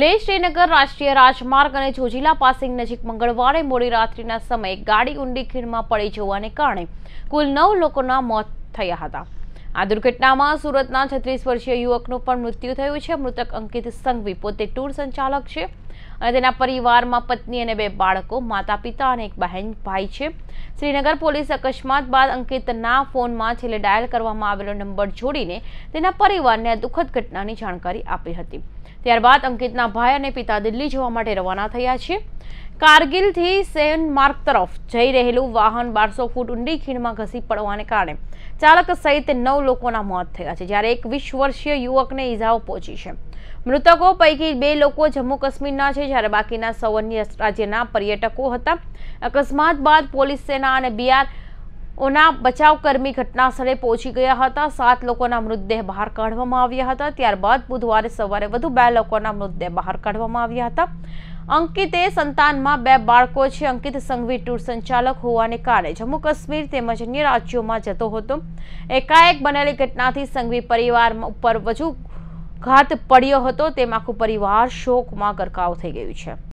લે શ્રીનગર રાષ્ટ્રીય રાજમાર્ગ અને જોજીલા પાસિંગ નજીક મંગળવારે મોડી રાત્રિના સમયે ગાડી ઊંડી ખીણમાં પડી જવાને કારણે કુલ નવ લોકોના મોત થયા હતા આ દુર્ઘટનામાં સુરતના છત્રીસ વર્ષીય યુવકનું પણ મૃત્યુ થયું છે મૃતક અંકિત સંઘવી પોતે ટૂર સંચાલક છે અને તેના પરિવારમાં પત્ની અને બે બાળકો માતા પિતા અને એક બહેન ભાઈ છે શ્રીનગર પોલીસ અકસ્માત બાદ અંકિતના ફોનમાં છેલ્લે ડાયલ કરવામાં આવેલો નંબર જોડીને તેના પરિવારને આ દુઃખદ ઘટનાની જાણકારી આપી હતી ત્યારબાદ અંકિતના ભાઈ અને પિતા દિલ્હી જવા માટે રવાના થયા છે કારગિલથી સેન માર્ગ તરફ જઈ રહેલું વાહન બારસો ફૂટ ઊંડી ખીણમાં ઘસી પડવાને કારણે ચાલક સહિત નવ લોકોના મોત થયા છે જ્યારે એક વીસ વર્ષીય યુવકને ઇજાઓ પહોંચી છે મૃતકો પૈકી બે લોકો જમ્મુ કાશ્મીરના છે જ્યારે બાકીના સૌ અન્ય રાજ્યના પર્યટકો હતા અકસ્માત બાદ પોલીસ સેના અને બીઆર ઓના બચાવકર્મી ઘટનાસ્થળે પહોંચી ગયા હતા સાત લોકોના મૃતદેહ બહાર કાઢવામાં આવ્યા હતા ત્યારબાદ બુધવારે સવારે વધુ બે લોકોના મૃતદેહ બહાર કાઢવામાં આવ્યા હતા અંકિતે સંતાનમાં બે બાળકો છે અંકિત સંઘવી ટૂર સંચાલક હોવાને કારણે જમ્મુ કાશ્મીર તેમજ અન્ય રાજ્યોમાં જતો હતો એકાએક બનેલી ઘટનાથી સંઘવી પરિવાર ઉપર વધુ ઘાત પડ્યો હતો તેમ આખું પરિવાર શોકમાં ગરકાવ થઈ ગયું છે